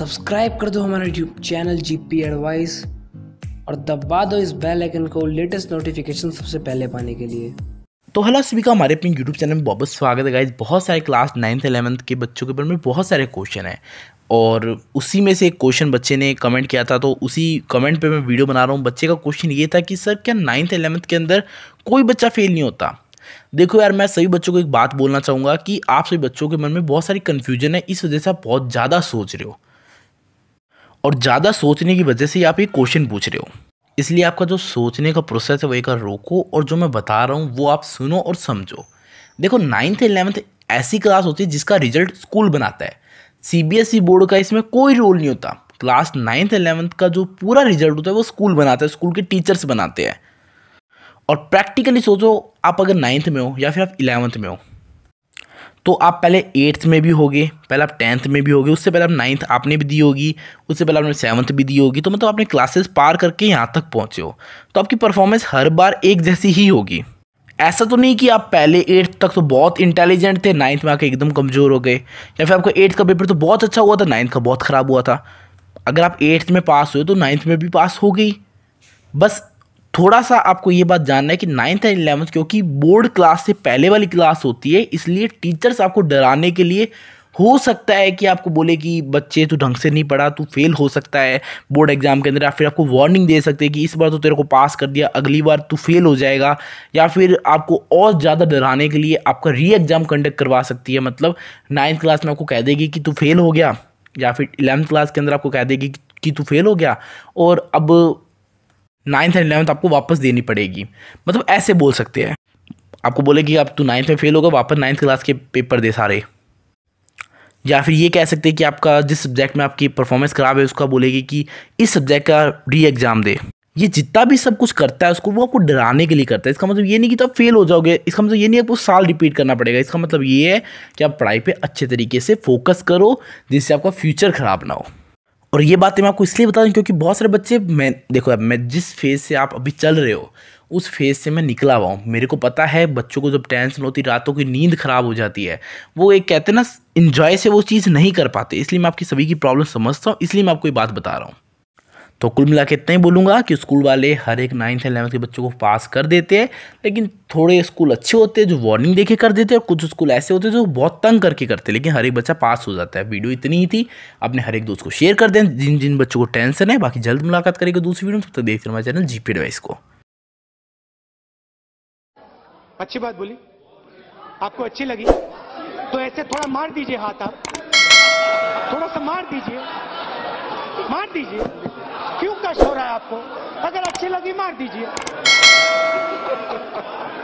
subscribe कर दो हमारा YouTube channel G P advice और दबा दो इस बेल आइकन को लेटेस्ट नोटिफिकेशन सबसे पहले पाने के लिए तो हेलो सभी का हमारे अपने यूट्यूब चैनल में बहुत बहुत स्वागत है गाइज बहुत सारे क्लास नाइन्थ एलेवंथ के बच्चों के बारे में बहुत सारे क्वेश्चन हैं और उसी में से एक क्वेश्चन बच्चे ने कमेंट किया था तो उसी कमेंट पे मैं वीडियो बना रहा हूँ बच्चे का क्वेश्चन ये था कि सर क्या नाइन्थ एलेवंथ के अंदर कोई बच्चा फेल नहीं होता देखो यार मैं सभी बच्चों को एक बात बोलना चाहूँगा कि आप सभी बच्चों के मन में बहुत सारी कन्फ्यूजन है इस वजह से आप बहुत ज़्यादा सोच रहे हो और ज़्यादा सोचने की वजह से आप ये क्वेश्चन पूछ रहे हो इसलिए आपका जो सोचने का प्रोसेस है वो एक रोको और जो मैं बता रहा हूँ वो आप सुनो और समझो देखो नाइन्थ इलेवंथ ऐसी क्लास होती है जिसका रिजल्ट स्कूल बनाता है सीबीएसई बोर्ड e का इसमें कोई रोल नहीं होता क्लास नाइन्थ एलेवंथ का जो पूरा रिजल्ट होता है वो स्कूल बनाता है स्कूल के टीचर्स बनाते हैं और प्रैक्टिकली सोचो आप अगर नाइन्थ में हो या फिर आप इलेवंथ में हो तो आप पहले एट्थ में भी होगे पहले आप टेंथ में भी होगे उससे पहले आप नाइन्थ आपने भी दी होगी उससे पहले आपने सेवन्थ भी दी होगी तो मतलब आपने क्लासेस पार करके यहाँ तक पहुँचे हो तो आपकी परफॉर्मेंस हर बार एक जैसी ही होगी ऐसा तो नहीं कि आप पहले एट्थ तक तो बहुत इंटेलिजेंट थे नाइन्थ में आके एकदम कमज़ोर हो गए या फिर आपका एट्थ का पेपर तो बहुत अच्छा हुआ था नाइन्थ का बहुत ख़राब हुआ था अगर आप एट्थ में पास हुए तो नाइन्थ में भी पास हो गई बस थोड़ा सा आपको ये बात जानना है कि नाइन्थ एंड इलेवंथ क्योंकि बोर्ड क्लास से पहले वाली क्लास होती है इसलिए टीचर्स आपको डराने के लिए हो सकता है कि आपको बोले कि बच्चे तू ढंग से नहीं पढ़ा तू फेल हो सकता है बोर्ड एग्जाम के अंदर या फिर आपको वार्निंग दे सकते हैं कि इस बार तो तेरे को पास कर दिया अगली बार तू फेल हो जाएगा या फिर आपको और ज़्यादा डराने के लिए आपका री एग्ज़ाम कंडक्ट करवा सकती है मतलब नाइन्थ क्लास में आपको कह देगी कि तू फेल हो गया या फिर इलेवंथ क्लास के अंदर आपको कह देगी कि तू फेल हो गया और अब नाइन्थ एंड इलेवंथ आपको वापस देनी पड़ेगी मतलब ऐसे बोल सकते हैं आपको बोले कि आप तो नाइन्थ में फेल होगा वापस नाइन्थ क्लास के पेपर दे सारे या फिर ये कह सकते हैं कि आपका जिस सब्जेक्ट में आपकी परफॉर्मेंस ख़राब है उसका बोलेगी कि इस सब्जेक्ट का री एग्ज़ाम दे ये जितना भी सब कुछ करता है उसको वो आपको डराने के लिए करता है इसका मतलब ये नहीं कि तो आप फेल हो जाओगे इसका मतलब ये नहीं आपको साल रिपीट करना पड़ेगा इसका मतलब ये है कि आप पढ़ाई पे अच्छे तरीके से फोकस करो जिससे आपका फ्यूचर ख़राब ना हो और ये बातें मैं आपको इसलिए बता दूँ क्योंकि बहुत सारे बच्चे मैं देखो अब मैं जिस फेज़ से आप अभी चल रहे हो उस फेज़ से मैं निकला हुआ हूँ मेरे को पता है बच्चों को जब टेंशन होती रातों की नींद ख़राब हो जाती है वो एक कहते हैं ना इन्जॉय से वो चीज़ नहीं कर पाते इसलिए मैं आपकी सभी की प्रॉब्लम समझता हूँ इसलिए मैं आपको ये बात बता रहा हूँ तो कुल मिला के इतना ही बोलूँगा कि स्कूल वाले हर एक नाइन्थ एलेवंथ के बच्चों को पास कर देते हैं लेकिन थोड़े स्कूल अच्छे होते हैं जो वार्निंग देके कर देते हैं और कुछ स्कूल ऐसे होते हैं जो बहुत तंग करके करते हैं लेकिन हर एक बच्चा पास हो जाता है वीडियो इतनी ही थी अपने हर एक दोस्त को शेयर कर दें जिन जिन बच्चों को टेंशन है बाकी जल्द मुलाकात करेगी दूसरी वीडियो तब तक देखते हमारे चैनल पी एडवाइस को अच्छी बात बोली आपको अच्छी लगी तो ऐसे थोड़ा मार दीजिए हाथ आप थोड़ा सा मार दीजिए मार दीजिए आपको अगर अच्छी लगी मार दीजिए